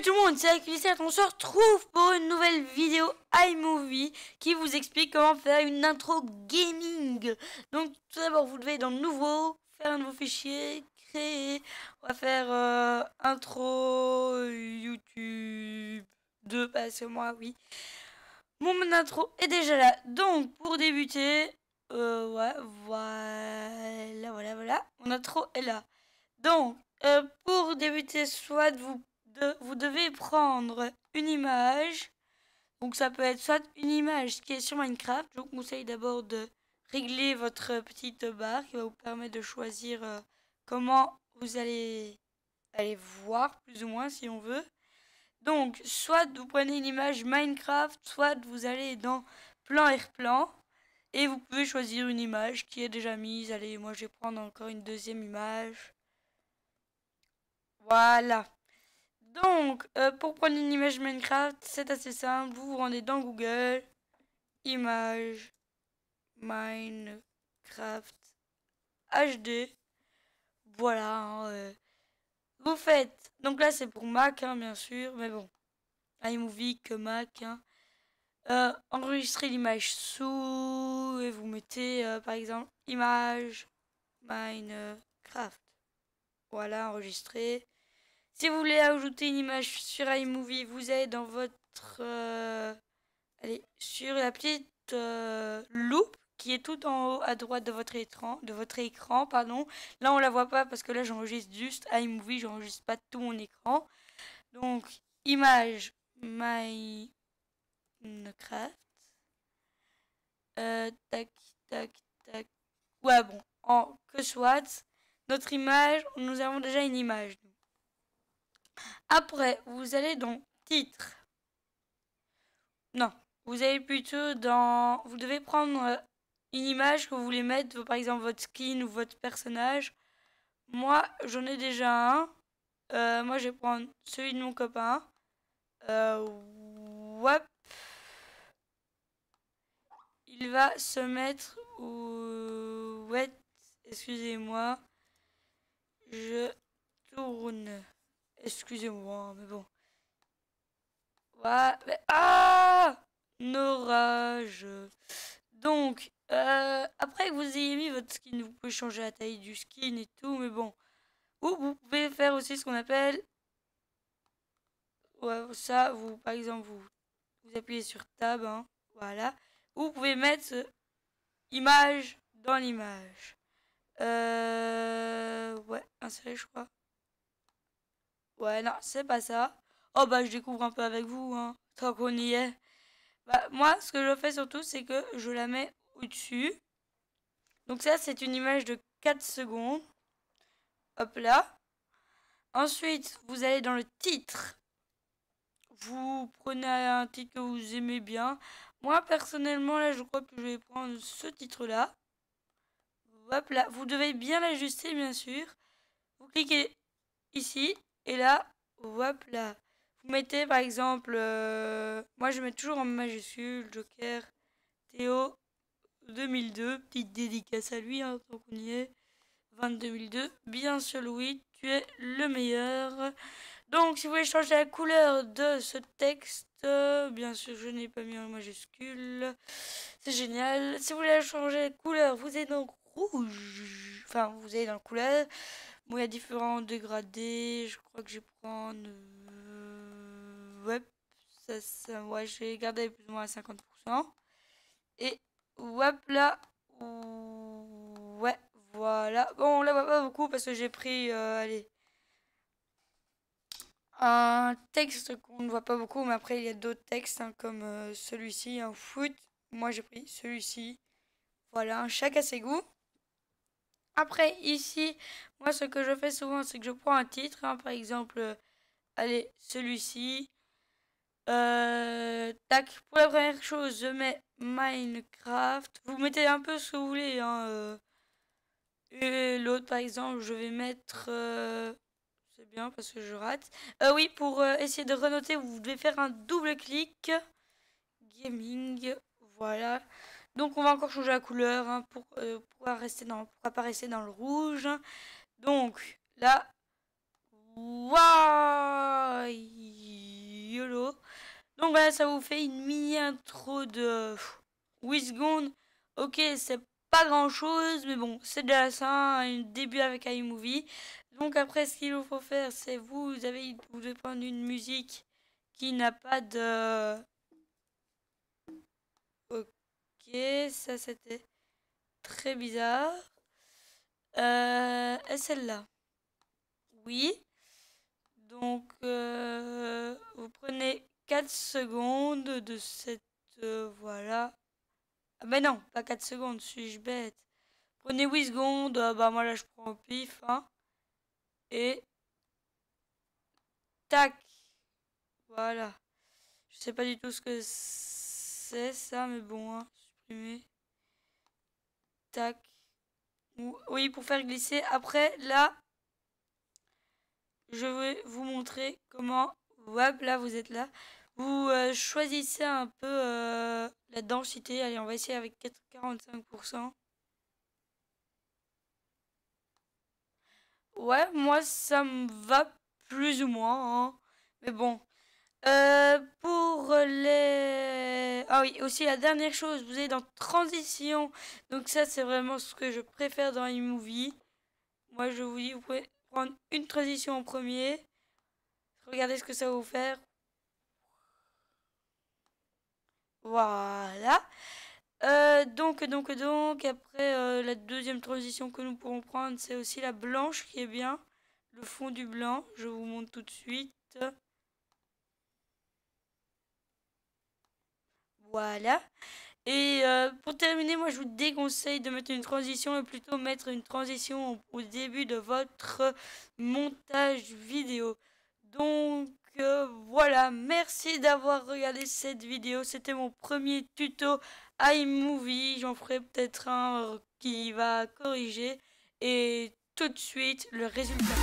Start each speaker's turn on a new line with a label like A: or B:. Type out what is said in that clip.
A: tout le monde, c'est Alclicette, on se retrouve pour une nouvelle vidéo iMovie qui vous explique comment faire une intro gaming. Donc tout d'abord vous devez dans le nouveau, faire un nouveau fichier, créer, on va faire euh, intro YouTube 2, passe moi oui. mon intro est déjà là, donc pour débuter, euh, ouais, voilà, voilà, voilà, mon intro est là. Donc, euh, pour débuter, soit vous vous devez prendre une image. Donc ça peut être soit une image qui est sur Minecraft. Je vous conseille d'abord de régler votre petite barre qui va vous permettre de choisir euh, comment vous allez, aller voir plus ou moins si on veut. Donc soit vous prenez une image Minecraft, soit vous allez dans plan et plan. Et vous pouvez choisir une image qui est déjà mise. Allez, moi je vais prendre encore une deuxième image. Voilà. Donc, euh, pour prendre une image Minecraft, c'est assez simple. Vous vous rendez dans Google, image Minecraft HD. Voilà. Hein, euh, vous faites. Donc là, c'est pour Mac, hein, bien sûr, mais bon. iMovie que Mac. Hein. Euh, enregistrez l'image sous et vous mettez, par exemple, image Minecraft. Voilà, enregistré. Si vous voulez ajouter une image sur iMovie, vous allez dans votre... Euh, allez, sur la petite euh, loupe qui est tout en haut à droite de votre écran. De votre écran pardon. Là, on la voit pas parce que là, j'enregistre juste iMovie, j'enregistre pas tout mon écran. Donc, image, Minecraft. Euh, tac, tac, tac. Ouais, bon, en que soit, notre image, nous avons déjà une image. Après, vous allez dans titre. Non, vous allez plutôt dans... Vous devez prendre euh, une image que vous voulez mettre, par exemple votre skin ou votre personnage. Moi, j'en ai déjà un. Euh, moi, je vais prendre celui de mon copain. Euh, wop. Il va se mettre ou... Ouais, excusez-moi. Je tourne. Excusez-moi, mais bon. Ouais, mais... Ah Norage Donc, euh, après que vous ayez mis votre skin, vous pouvez changer la taille du skin et tout, mais bon. Ou vous pouvez faire aussi ce qu'on appelle... Ouais, ça, vous, par exemple, vous, vous appuyez sur Tab, hein, voilà. Ou vous pouvez mettre image dans l'image. Euh, ouais, insérer, je crois. Ouais, non, c'est pas ça. Oh, bah, je découvre un peu avec vous, hein, tant qu'on y est. Bah, moi, ce que je fais surtout, c'est que je la mets au-dessus. Donc ça, c'est une image de 4 secondes. Hop là. Ensuite, vous allez dans le titre. Vous prenez un titre que vous aimez bien. Moi, personnellement, là, je crois que je vais prendre ce titre-là. Hop là. Vous devez bien l'ajuster, bien sûr. Vous cliquez ici. Et là, hop là. Vous mettez par exemple, euh, moi je mets toujours en majuscule Joker Théo 2002, petite dédicace à lui hein, tant qu'on y est. 22002, bien sûr Louis, tu es le meilleur. Donc si vous voulez changer la couleur de ce texte, euh, bien sûr je n'ai pas mis en majuscule, c'est génial. Si vous voulez changer la couleur, vous êtes donc rouge, enfin vous êtes dans la couleur, Bon, il y a différents dégradés. Je crois que je vais prendre... web. Euh, ça, ça, ouais, je vais garder plus ou moins à 50%. Et ouais, là... Ouais, voilà. Bon, on la voit pas beaucoup parce que j'ai pris... Euh, allez un texte qu'on ne voit pas beaucoup, mais après il y a d'autres textes hein, comme euh, celui-ci, un foot. Moi j'ai pris celui-ci. Voilà, un chaque à ses goûts. Après, ici, moi, ce que je fais souvent, c'est que je prends un titre. Hein, par exemple, euh, allez, celui-ci. Euh, tac, pour la première chose, je mets Minecraft. Vous mettez un peu ce que vous voulez. Hein, euh. et l'autre, par exemple, je vais mettre... c'est bien parce que je rate. oui, pour essayer de renoter, vous devez faire un double clic. Gaming, voilà. Donc on va encore changer la couleur. Hein, pour, euh, pouvoir rester dans, pas rester dans le rouge hein. Donc là. Waouh YOLO Donc voilà, ça vous fait une mini-intro de 8 secondes. Ok, c'est pas grand chose, mais bon, c'est déjà ça, hein, un début avec iMovie. Donc après, ce qu'il vous faut faire, c'est vous, avez, vous devez prendre une musique qui n'a pas de ça c'était très bizarre. est euh, et celle-là Oui. Donc, euh, vous prenez 4 secondes de cette... Euh, voilà. Ah, mais non, pas 4 secondes, suis-je bête. Prenez 8 secondes, ah, bah moi là je prends au pif. Hein. Et... Tac. Voilà. Je sais pas du tout ce que c'est ça, mais bon, hein. Tac. Oui, pour faire glisser. Après, là, je vais vous montrer comment... web là, vous êtes là. Vous euh, choisissez un peu euh, la densité. Allez, on va essayer avec 45%. Ouais, moi, ça me va plus ou moins. Hein. Mais bon, euh, pour les... Ah oui, aussi la dernière chose, vous allez dans Transition. Donc ça, c'est vraiment ce que je préfère dans iMovie. Moi, je vous dis, vous pouvez prendre une transition en premier. Regardez ce que ça va vous faire. Voilà. Euh, donc, donc, donc, après, euh, la deuxième transition que nous pourrons prendre, c'est aussi la blanche qui est bien. Le fond du blanc, je vous montre tout de suite. Voilà. Et euh, pour terminer, moi je vous déconseille de mettre une transition et plutôt mettre une transition au, début de votre montage vidéo. Donc euh, voilà, merci d'avoir regardé cette vidéo. C'était mon premier tuto iMovie. J'en ferai peut-être un qui va corriger. Et tout de suite, le résultat.